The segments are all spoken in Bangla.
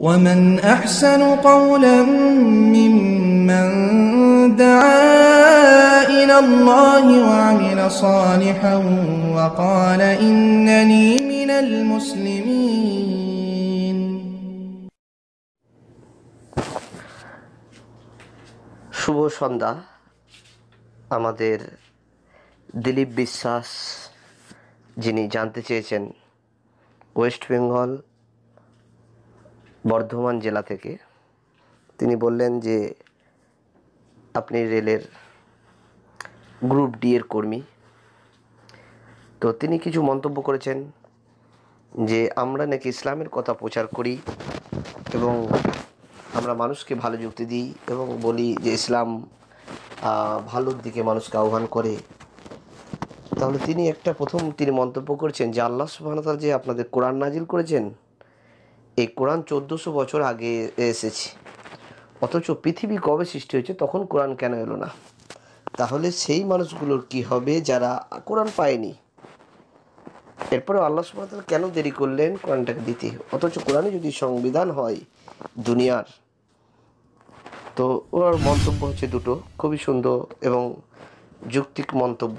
ومن أحسن قولا ممن دعا إلى الله وعمل صالحا وقال إنني من المسلمين শুভ সন্ধ্যা আমাদের দিলীপ বিশ্বাস যিনি জানতে চেয়েছেন ওয়েস্ট বেঙ্গল বর্ধমান জেলা থেকে তিনি বললেন যে আপনি রেলের গ্রুপ ডি এর কর্মী তো তিনি কিছু মন্তব্য করেছেন যে আমরা নাকি ইসলামের কথা প্রচার করি এবং আমরা মানুষকে ভালো যুক্তি দিই এবং বলি যে ইসলাম ভালোর দিকে মানুষকে আহ্বান করে তাহলে তিনি একটা প্রথম তিনি মন্তব্য করেছেন যে আল্লাহ সুবাহতাল যে আপনাদের কোরআন নাজিল করেছেন এই কোরআন চোদ্দোশো বছর আগে এসেছে অথচ পৃথিবী কবে সৃষ্টি হয়েছে তখন কোরআন কেন এলো না তাহলে সেই মানুষগুলোর কি হবে যারা কোরআন পায়নি এরপরে আল্লাহ সুবাহতাল কেন দেরি করলেন কোরআনটাকে দিতে অথচ কোরআনে যদি সংবিধান হয় দুনিয়ার তো ওর মন্তব্য হচ্ছে দুটো খুবই সুন্দর এবং যুক্তিক মন্তব্য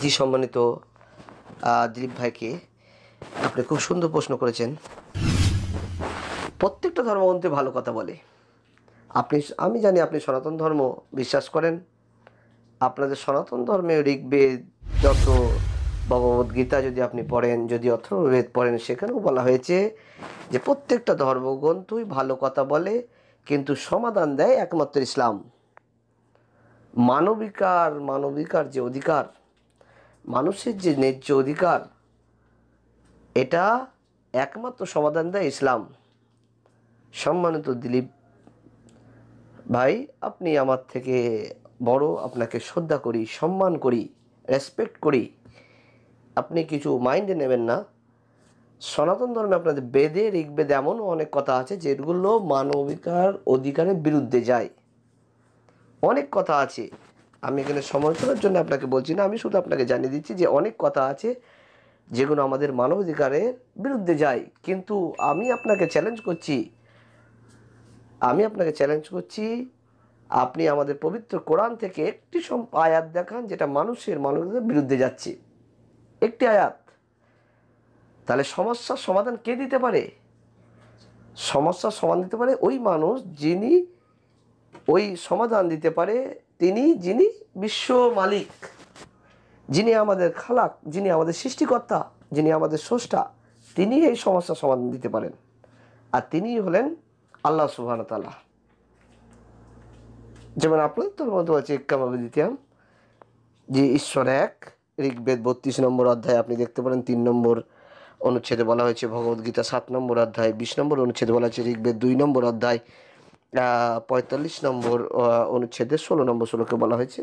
যে সম্মানিত দিলীপ ভাইকে আপনি খুব সুন্দর প্রশ্ন করেছেন প্রত্যেকটা ধর্মগ্রন্থে ভালো কথা বলে আপনি আমি জানি আপনি সনাতন ধর্ম বিশ্বাস করেন আপনাদের সনাতন ধর্মে ঋগ্বেদ যত ভগবদ্গীতা গীতা যদি আপনি পড়েন যদি অথর্বেদ পড়েন সেখানেও বলা হয়েছে যে প্রত্যেকটা ধর্মগ্রন্থই ভালো কথা বলে কিন্তু সমাধান দেয় একমাত্র ইসলাম মানবিকার মানবিকার যে অধিকার মানুষের যে ন্যায্য অধিকার এটা একমাত্র সমাধান দেয় ইসলাম সম্মানিত দিলীপ ভাই আপনি আমার থেকে বড় আপনাকে শ্রদ্ধা করি সম্মান করি রেসপেক্ট করি আপনি কিছু মাইন্ডে নেবেন না সনাতন ধর্মে আপনাদের বেদে ঋগ্বেদে এমনও অনেক কথা আছে যেগুলো মানবিকার অধিকারের বিরুদ্ধে যায় অনেক কথা আছে আমি এখানে সমালোচনার জন্য আপনাকে বলছি না আমি শুধু আপনাকে জানিয়ে দিচ্ছি যে অনেক কথা আছে যেগুলো আমাদের মানবাধিকারের বিরুদ্ধে যায় কিন্তু আমি আপনাকে চ্যালেঞ্জ করছি আমি আপনাকে চ্যালেঞ্জ করছি আপনি আমাদের পবিত্র কোরআন থেকে একটি আয়াত দেখান যেটা মানুষের মানুষদের বিরুদ্ধে যাচ্ছে একটি আয়াত তাহলে সমস্যার সমাধান কে দিতে পারে সমস্যার সমাধান দিতে পারে ওই মানুষ যিনি ওই সমাধান দিতে পারে তিনি যিনি বিশ্ব মালিক যিনি আমাদের খালাক যিনি আমাদের সৃষ্টিকর্তা যিনি আমাদের স্রষ্টা তিনি এই সমস্যার সমাধান দিতে পারেন আর তিনি হলেন আল্লাহ সুবাহ তালা যেমন আপনাদের তোর মতো আছে ইকামাবে দিতাম যে ঈশ্বর এক ঋগ্বেদ বত্রিশ নম্বর অধ্যায় আপনি দেখতে পারেন তিন নম্বর অনুচ্ছেদে বলা হয়েছে ভগবদ্গীতা সাত নম্বর অধ্যায় বিশ নম্বর অনুচ্ছেদে বলা হয়েছে ঋগ্বেদ দুই নম্বর অধ্যায় পঁয়তাল্লিশ নম্বর অনুচ্ছেদে ষোলো নম্বর ষোলোকে বলা হয়েছে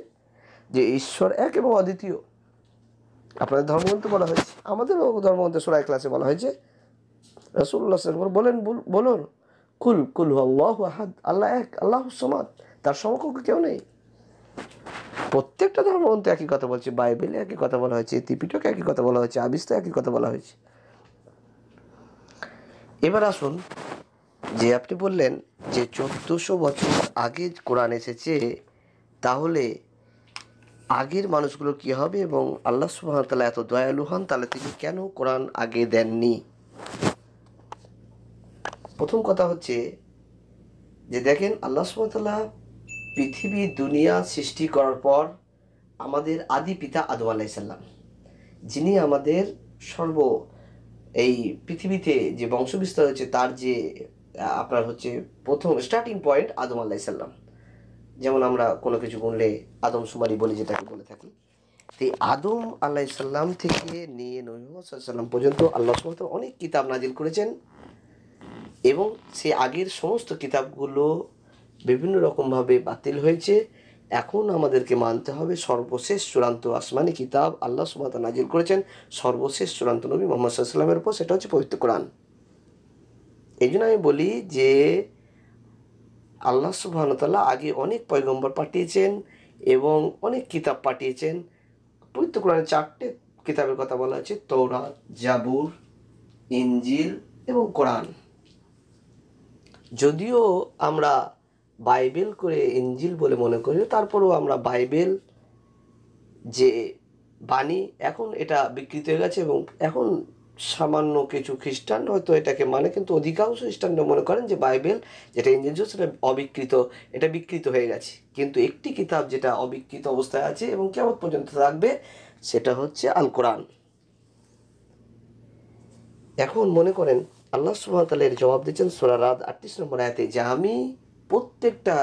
যে ঈশ্বর এক এবং অদ্বিতীয় আপনাদের ধর্মগ্রন্থে বলা হয়েছে আমাদেরও ধর্মগ্রন্থে সোলাই ক্লাসে বলা হয়েছে রসুল্লাহ বলেন বলুন কুল কুল আল্লাহ আহাদ আল্লাহ এক আল্লাহ সমাদ তার সমকক্ষ কেউ নেই প্রত্যেকটা ধর্মগ্রন্থ একই কথা বলছে বাইবেলে একই কথা বলা হয়েছে ত্রিপিটকে একই কথা বলা হয়েছে আবিস্তা একই কথা বলা হয়েছে এবার আসুন যে আপনি বললেন যে চোদ্দশো বছর আগে কোরআন এসেছে তাহলে আগের মানুষগুলো কি হবে এবং আল্লাহ সুহামতাল্লাহ এত দয়ালু হন তাহলে তিনি কেন কোরআন আগে দেননি প্রথম কথা হচ্ছে যে দেখেন আল্লাহ সুমতাল্লাহ পৃথিবী দুনিয়া সৃষ্টি করার পর আমাদের আদি পিতা আদম আলাইসাল্লাম যিনি আমাদের সর্ব এই পৃথিবীতে যে বংশ বিস্তার হচ্ছে তার যে আপনার হচ্ছে প্রথম স্টার্টিং পয়েন্ট আদম আলাইসাল্লাম যেমন আমরা কোনো কিছু গুনলে আদম সুমারি বলি যেটাকে বলে থাকি তো আদম ইসাল্লাম থেকে নিয়ে নবী সাল্লাম পর্যন্ত আল্লাহ সুমত অনেক কিতাব নাজিল করেছেন এবং সে আগের সমস্ত কিতাবগুলো বিভিন্ন রকমভাবে বাতিল হয়েছে এখন আমাদেরকে মানতে হবে সর্বশেষ চূড়ান্ত আসমানি কিতাব আল্লাহ সুমাতা নাজিল করেছেন সর্বশেষ চূড়ান্ত নবী মোহাম্মদ সাল্লামের উপর সেটা হচ্ছে পবিত্র কোরআন এই জন্য আমি বলি যে আল্লাহ সুবাহতাল্লাহ আগে অনেক পয়গম্বর পাঠিয়েছেন এবং অনেক কিতাব পাঠিয়েছেন পবিত্র কোরআনে চারটে কিতাবের কথা বলা হয়েছে তৌরা জাবুর ইঞ্জিল এবং কোরআন যদিও আমরা বাইবেল করে এঞ্জিল বলে মনে করি তারপরেও আমরা বাইবেল যে বাণী এখন এটা বিকৃত হয়ে গেছে এবং এখন সামান্য কিছু খ্রিস্টান হয়তো এটাকে মানে কিন্তু অধিকাংশ খ্রিস্টানরা মনে করেন যে বাইবেল যেটা ইঞ্জিল সেটা অবিকৃত এটা বিকৃত হয়ে গেছে কিন্তু একটি কিতাব যেটা অবিকৃত অবস্থায় আছে এবং কেমন পর্যন্ত থাকবে সেটা হচ্ছে আল কোরআন এখন মনে করেন আল্লাহ সুবাহতাল এর জবাব দিয়েছেন সোরা রাত আটত্রিশ নম্বর আয়তে যে আমি প্রত্যেকটা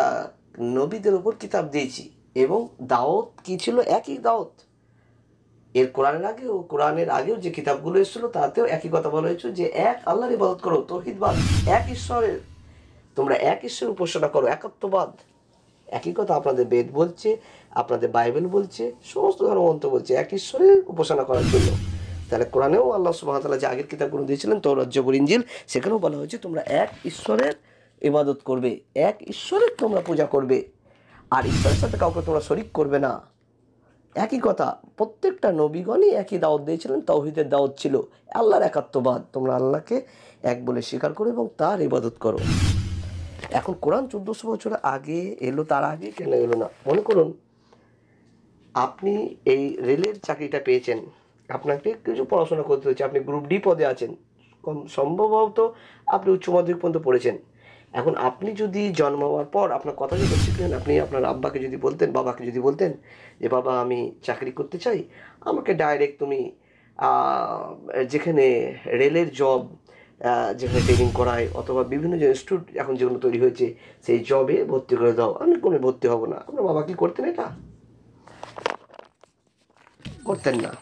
নবীদের ওপর কিতাব দিয়েছি এবং দাওত কি ছিল একই দাওত এর কোরআনের আগেও কোরআনের আগেও যে কিতাবগুলো এসেছিলো তাতেও একই কথা বলা হয়েছিল যে এক আল্লাহর ইবাদত করো তহিদবাদ এক ঈশ্বরের তোমরা এক ঈশ্বরের উপাসনা করো একাত্মবাদ একই কথা আপনাদের বেদ বলছে আপনাদের বাইবেল বলছে সমস্ত ধর্মগ্রন্থ বলছে এক ঈশ্বরের উপাসনা করার জন্য তাহলে কোরআনেও আল্লাহ সুবাহতাল্লাহ যে আগের কিতাবগুলো দিয়েছিলেন তো রজ্জবর ইঞ্জিল সেখানেও বলা হয়েছে তোমরা এক ঈশ্বরের ইবাদত করবে এক ঈশ্বরের তোমরা পূজা করবে আর ঈশ্বরের সাথে কাউকে তোমরা শরিক করবে না একই কথা প্রত্যেকটা নবীগণই একই দাওয়াত দিয়েছিলেন তাওহিদের দাওয়াত ছিল আল্লাহর একাত্মবাদ তোমরা আল্লাহকে এক বলে স্বীকার করো এবং তার ইবাদত করো এখন কোরআন চোদ্দোশো বছর আগে এলো তার আগে কেন এলো না মনে করুন আপনি এই রেলের চাকরিটা পেয়েছেন আপনাকে কিছু পড়াশোনা করতে হচ্ছে আপনি গ্রুপ ডি পদে আছেন কম সম্ভবত আপনি উচ্চ মাধ্যমিক পর্যন্ত পড়েছেন এখন আপনি যদি জন্ম হওয়ার পর আপনার কথা যদি শিখলেন আপনি আপনার আব্বাকে যদি বলতেন বাবাকে যদি বলতেন যে বাবা আমি চাকরি করতে চাই আমাকে ডাইরেক্ট তুমি যেখানে রেলের জব যেখানে ট্রেনিং করায় অথবা বিভিন্ন যে ইনস্টিটিউট এখন যেগুলো তৈরি হয়েছে সেই জবে ভর্তি করে দাও আমি কোনো ভর্তি হব না আপনার বাবা কি করতেন এটা করতেন না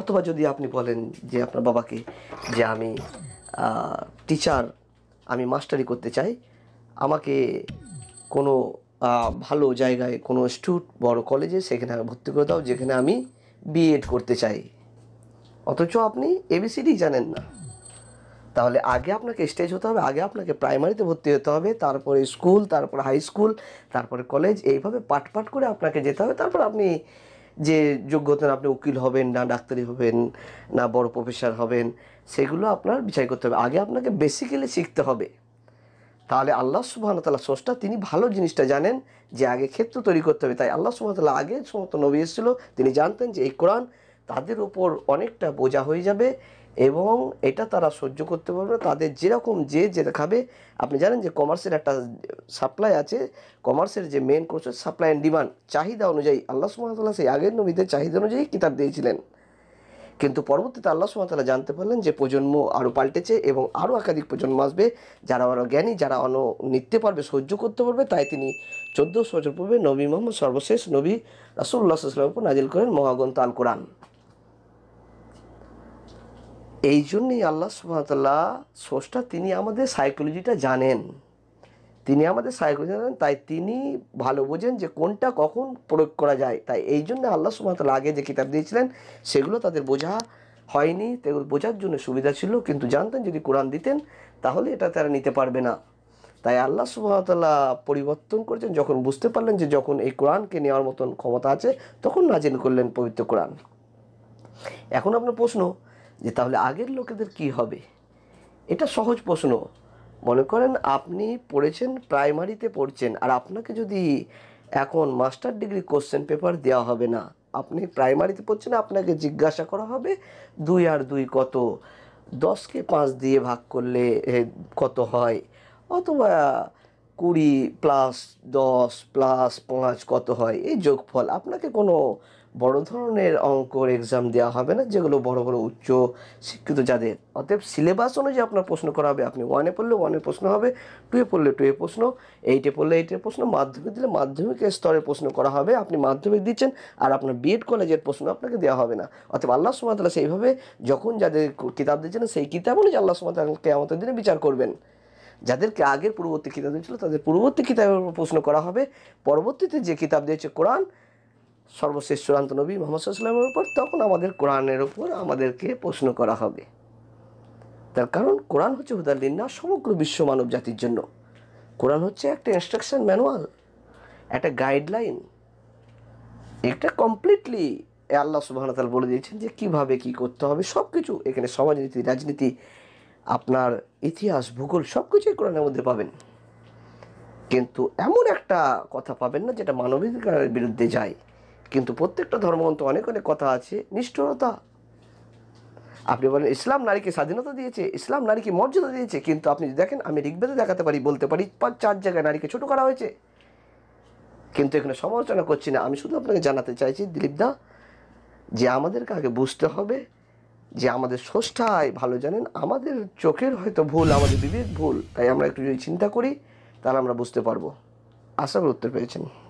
অথবা যদি আপনি বলেন যে আপনার বাবাকে যে আমি টিচার আমি মাস্টারি করতে চাই আমাকে কোনো ভালো জায়গায় কোনো ইনস্টিটিউট বড় কলেজে সেখানে ভর্তি করে দাও যেখানে আমি বিএড করতে চাই অথচ আপনি এবিসিডি জানেন না তাহলে আগে আপনাকে স্টেজ হতে হবে আগে আপনাকে প্রাইমারিতে ভর্তি হতে হবে তারপরে স্কুল তারপরে হাই স্কুল তারপরে কলেজ এইভাবে পাট পাট করে আপনাকে যেতে হবে তারপর আপনি যে যোগ্যতা আপনি উকিল হবেন না ডাক্তারি হবেন না বড় প্রফেসর হবেন সেগুলো আপনার বিচার করতে হবে আগে আপনাকে বেসিক্যালি শিখতে হবে তাহলে আল্লাহ সুবাহতাল্লাহ সোষ্টা তিনি ভালো জিনিসটা জানেন যে আগে ক্ষেত্র তৈরি করতে হবে তাই আল্লাহ সুবাহতাল্লাহ আগে সমস্ত নবী এসেছিল তিনি জানতেন যে এই কোরআন তাদের ওপর অনেকটা বোঝা হয়ে যাবে এবং এটা তারা সহ্য করতে পারবে তাদের যেরকম যে যেটা খাবে আপনি জানেন যে কমার্সের একটা সাপ্লাই আছে কমার্সের যে main course supply and demand চাহিদা অনুযায়ী আল্লাহ সুমাতাল্লাহ সেই আগের নবীদের চাহিদা অনুযায়ী কিতাব দিয়েছিলেন কিন্তু পরবর্তীতে আল্লাহ সুমাতাল্লাহ জানতে পারলেন যে প্রজন্ম আরও পাল্টেছে এবং আরও একাধিক প্রজন্ম আসবে যারা আরও জ্ঞানী যারা অন নিতে পারবে সহ্য করতে পারবে তাই তিনি চোদ্দোশো বছর পূর্বে নবী মোহাম্মদ সর্বশেষ নবী রাসুল্লাহ সাল্লামের উপর নাজিল করেন মহাগন্ত আল কোরআন এই জন্যই আল্লাহ সুহামতাল্লাহ সোষ্টা তিনি আমাদের সাইকোলজিটা জানেন তিনি আমাদের সাইকোলজি জানেন তাই তিনি ভালো বোঝেন যে কোনটা কখন প্রয়োগ করা যায় তাই এই জন্য আল্লাহ সুহামতাল্লাহ আগে যে কিতাব দিয়েছিলেন সেগুলো তাদের বোঝা হয়নি তেগুলো বোঝার জন্য সুবিধা ছিল কিন্তু জানতেন যদি কোরআন দিতেন তাহলে এটা তারা নিতে পারবে না তাই আল্লাহ সুহামতাল্লাহ পরিবর্তন করেছেন যখন বুঝতে পারলেন যে যখন এই কোরআনকে নেওয়ার মতন ক্ষমতা আছে তখন নাজিল করলেন পবিত্র কোরআন এখন আপনার প্রশ্ন যে তাহলে আগের লোকেদের কি হবে এটা সহজ প্রশ্ন মনে করেন আপনি পড়েছেন প্রাইমারিতে পড়ছেন আর আপনাকে যদি এখন মাস্টার ডিগ্রি কোশ্চেন পেপার দেওয়া হবে না আপনি প্রাইমারিতে পড়ছেন আপনাকে জিজ্ঞাসা করা হবে দুই আর দুই কত দশকে পাঁচ দিয়ে ভাগ করলে কত হয় অথবা কুড়ি প্লাস দশ প্লাস পাঁচ কত হয় এই যোগফল আপনাকে কোনো বড় ধরনের অঙ্কর এক্সাম দেওয়া হবে না যেগুলো বড় বড় উচ্চ শিক্ষিত যাদের অতএব সিলেবাস অনুযায়ী আপনার প্রশ্ন করা হবে আপনি ওয়ানে পড়লে ওয়ানে প্রশ্ন হবে টুয়ে পড়লে টুয়ে প্রশ্ন এইটে পড়লে এইটের প্রশ্ন মাধ্যমিক দিলে মাধ্যমিকের স্তরে প্রশ্ন করা হবে আপনি মাধ্যমিক দিচ্ছেন আর আপনার বিএড কলেজের প্রশ্ন আপনাকে দেওয়া হবে না অতএব আল্লাহ সুমাতালা সেইভাবে যখন যাদের কিতাব দিচ্ছেন সেই কিতাব অনুযায়ী আল্লাহ সুমাতালকে আমাদের দিনে বিচার করবেন যাদেরকে আগের পূর্ববর্তী কিতাব দিয়েছিল তাদের পূর্ববর্তী কিতাবের প্রশ্ন করা হবে পরবর্তীতে যে কিতাব দিয়েছে কোরআন সর্বশেষ চূড়ান্ত নবী মোহাম্মদ সাল্লামের উপর তখন আমাদের কোরআনের উপর আমাদেরকে প্রশ্ন করা হবে তার কারণ কোরআন হচ্ছে হুদাল্লিন্না সমগ্র বিশ্ব মানব জাতির জন্য কোরআন হচ্ছে একটা ইনস্ট্রাকশন ম্যানুয়াল একটা গাইডলাইন এটা কমপ্লিটলি আল্লাহ সুবাহতাল বলে দিয়েছেন যে কিভাবে কি করতে হবে সব কিছু এখানে সমাজনীতি রাজনীতি আপনার ইতিহাস ভূগোল সব কিছুই কোরআনের মধ্যে পাবেন কিন্তু এমন একটা কথা পাবেন না যেটা মানবাধিকারের বিরুদ্ধে যায় কিন্তু প্রত্যেকটা ধর্মগ্রন্থ অনেক অনেক কথা আছে নিষ্ঠুরতা আপনি বলেন ইসলাম নারীকে স্বাধীনতা দিয়েছে ইসলাম নারীকে মর্যাদা দিয়েছে কিন্তু আপনি দেখেন আমি ঋগ্বেদে দেখাতে পারি বলতে পারি পাঁচ চার জায়গায় নারীকে ছোটো করা হয়েছে কিন্তু এখানে সমালোচনা করছি না আমি শুধু আপনাকে জানাতে চাইছি দিলীপদা যে আমাদেরকে আগে বুঝতে হবে যে আমাদের ষষ্ঠায় ভালো জানেন আমাদের চোখের হয়তো ভুল আমাদের বিবেক ভুল তাই আমরা একটু যদি চিন্তা করি তাহলে আমরা বুঝতে পারবো আশা করি উত্তর পেয়েছেন